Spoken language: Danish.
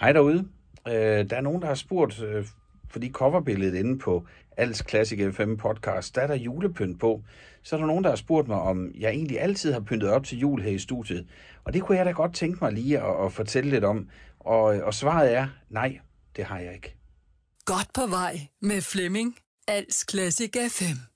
Hej derude. Øh, der er nogen, der har spurgt, øh, fordi coverbilledet inde på Als Classic FM podcast, der er der julepynt på. Så er der nogen, der har spurgt mig, om jeg egentlig altid har pyntet op til jul her i studiet. Og det kunne jeg da godt tænke mig lige at, at fortælle lidt om. Og, og svaret er, nej, det har jeg ikke. Godt på vej med Flemming, Als Classic FM.